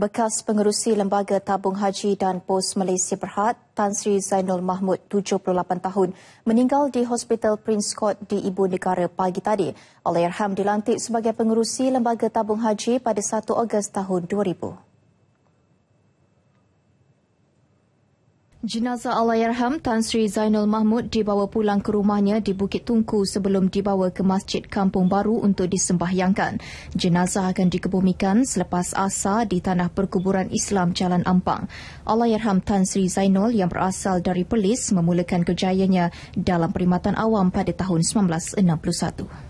bekas pengerusi Lembaga Tabung Haji dan Pos Malaysia Berhad, Tan Sri Zainul Mahmud, 78 tahun, meninggal di Hospital Prince Court di Ibu Negara pagi tadi. Allahyarham dilantik sebagai pengerusi Lembaga Tabung Haji pada 1 Ogos tahun 2000. Jenazah Allahyarham Tan Sri Zainul Mahmud dibawa pulang ke rumahnya di Bukit Tungku sebelum dibawa ke Masjid Kampung Baru untuk disembahyangkan. Jenazah akan dikebumikan selepas asa di Tanah Perkuburan Islam Jalan Ampang. Allahyarham Tan Sri Zainul yang berasal dari Perlis memulakan kejayaannya dalam perkhidmatan awam pada tahun 1961.